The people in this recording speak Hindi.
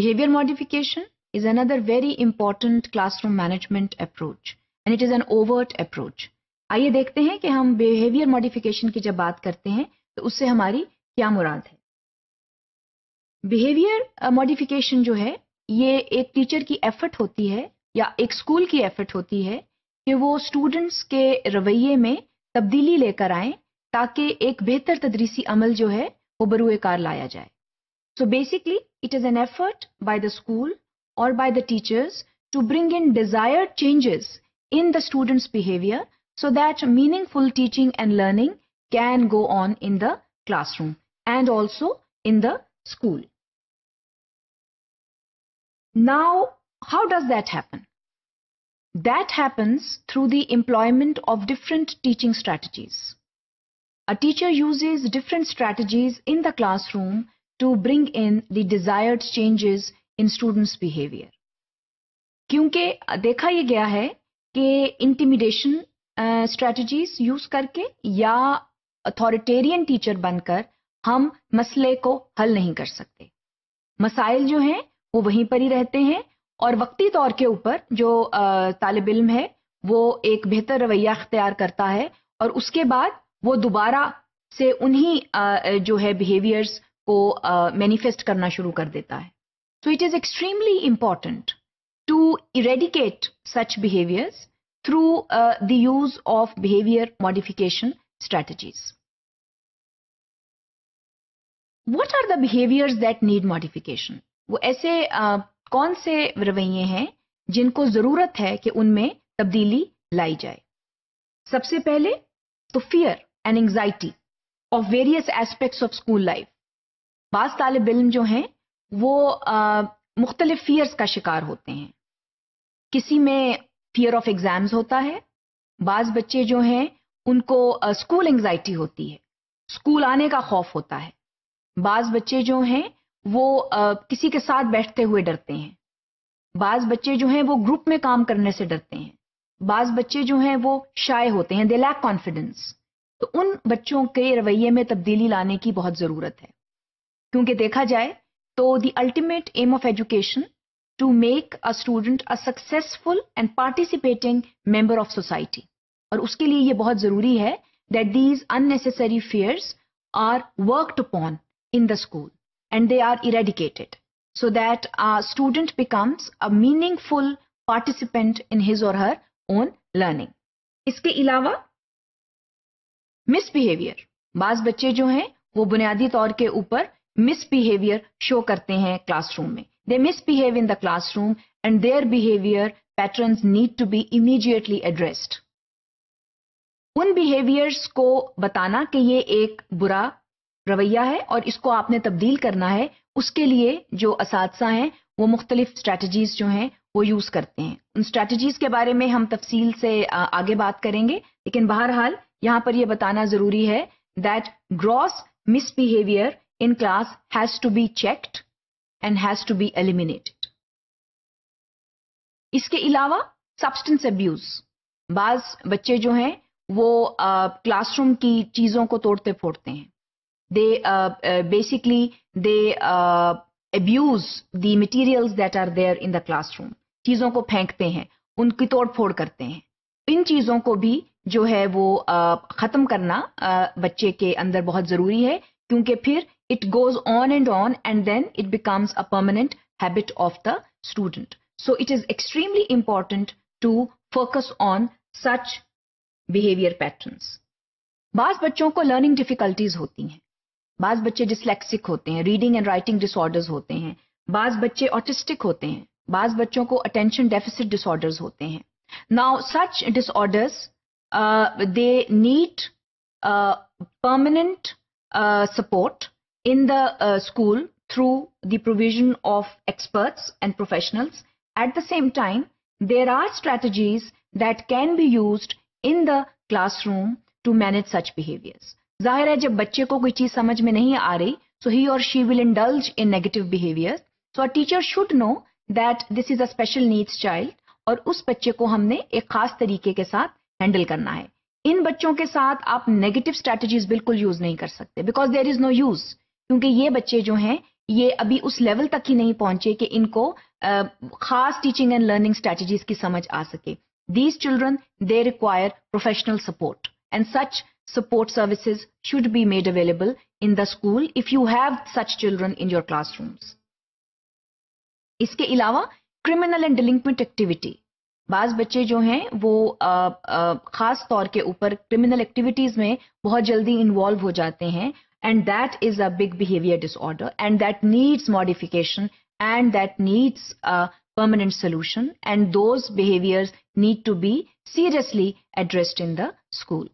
Behavior modification is another very important classroom management approach and it is an overt approach. आइए देखते हैं कि हम बिहेवियर मॉडिफिकेशन की जब बात करते हैं तो उससे हमारी क्या मुराद है बिहेवियर मॉडिफिकेशन जो है ये एक टीचर की एफर्ट होती है या एक स्कूल की एफर्ट होती है कि वो स्टूडेंट्स के रवैये में तब्दीली लेकर आए ताकि एक बेहतर तदरीसी अमल जो है वो बरूए कार लाया जाए so basically It is an effort by the school or by the teachers to bring in desired changes in the student's behavior so that meaningful teaching and learning can go on in the classroom and also in the school. Now, how does that happen? That happens through the employment of different teaching strategies. A teacher uses different strategies in the classroom to bring in the desired changes in students' behavior. क्योंकि देखा यह गया है कि इंटिमिडेशन स्ट्रेटजीज यूज करके या अथॉरिटेरियन टीचर बनकर हम मसले को हल नहीं कर सकते मसाइल जो हैं वो वहीं पर ही रहते हैं और वक्ती तौर के ऊपर जो तालब इम है वो एक बेहतर रवैया अख्तियार करता है और उसके बाद वो दोबारा से उन्हीं जो है बिहेवियर्स को मैनिफेस्ट uh, करना शुरू कर देता है so it is extremely important to eradicate such behaviours through the use of behaviour modification strategies what are the behaviours that need modification वो ऐसे uh, कौन से रवैये हैं जिनको जरूरत है कि उनमें तब्दीली लाई जाए सबसे पहले तो fear and anxiety of various aspects of school life बाज़ तालब इम जो हैं वो मुख्तलिफ फ़ियर्स का शिकार होते हैं किसी में फ़ियर ऑफ एग्ज़ाम्स होता है बाज़ बच्चे जो हैं उनको स्कूल एंग्जाइटी होती है स्कूल आने का खौफ होता है बाज़ बच्चे जो हैं वो किसी के साथ बैठते हुए डरते हैं बाज़ बच्चे जो हैं वो ग्रुप में काम करने से डरते हैं बाज़ बच्चे जो हैं वो शाए होते हैं दे लैक कॉन्फिडेंस तो उन बच्चों के रवैये में तब्दीली लाने की बहुत ज़रूरत है क्योंकि देखा जाए तो the ultimate aim of education to make a student a successful and participating member of society और उसके लिए ये बहुत जरूरी है that these unnecessary fears are worked upon in the school and they are eradicated so that a student becomes a meaningful participant in his or her own learning इसके अलावा मिसबिहेवियर बाज बच्चे जो हैं वो बुनियादी तौर के ऊपर करते हैं karte hain classroom mein. They in the classroom and their behaviour pattern need to be immediately addressed उन बिहेवियर्स को बताना कि ये एक बुरा रवैया है और इसको आपने तब्दील करना है उसके लिए जो इस हैं वो मुख्तलिफ स्ट्रेटजीज जो हैं वो यूज़ करते हैं उन स्ट्रेटजीज के बारे में हम तफसील से आगे बात करेंगे लेकिन बहरहाल यहां पर यह बताना ज़रूरी है that gross misbehaviour in class has to be checked and has to be eliminated. इसके अलावा सब्सटेंस अब्यूज बाज बच्चे जो हैं वो क्लासरूम uh, की चीज़ों को तोड़ते फोड़ते हैं they basically they abuse the materials that are there in the classroom चीज़ों को फेंकते हैं उनकी तोड़ फोड़ करते हैं इन चीज़ों को भी जो है वो ख़त्म करना बच्चे के अंदर बहुत ज़रूरी है क्योंकि फिर it goes on and on and then it becomes a permanent habit of the student. So it is extremely important to focus on such behavior patterns. Baz bachon ko learning difficulties hoti hain. Baz bachche dyslexic hote hain, reading and writing disorders hote hain. Baz bachche autistic hote hain. Baz bachon ko attention deficit disorders hote hain. Now such disorders, uh, they need uh, permanent uh, support. in the uh, school through the provision of experts and professionals. At the same time, there are strategies that can be used in the classroom to manage such behaviors. जाहिर है जब बच्चे को कोई चीज समझ में नहीं आ रही so he or she will indulge in negative behaviour so a teacher should know that this is a special needs child और उस बच्चे को हमने एक खास तरीके के साथ हैंडल करना है इन बच्चों के साथ आप नेगेटिव स्ट्रैटेजीज बिल्कुल यूज नहीं कर सकते because there is no use क्योंकि ये बच्चे जो हैं ये अभी उस लेवल तक ही नहीं पहुंचे कि इनको खास टीचिंग एंड लर्निंग स्ट्रेटजीज की समझ आ सके these children they require professional support and such support services should be made available in the school if you have such children in your classrooms इसके अलावा क्रिमिनल एंड डिलिंक्विट एक्टिविटी बाज बच्चे जो हैं वो आ, आ, खास तौर के ऊपर क्रिमिनल एक्टिविटीज में बहुत जल्दी इन्वॉल्व हो जाते हैं and that is a big behavior disorder and that needs modification and that needs a permanent solution and those behaviors need to be seriously addressed in the school.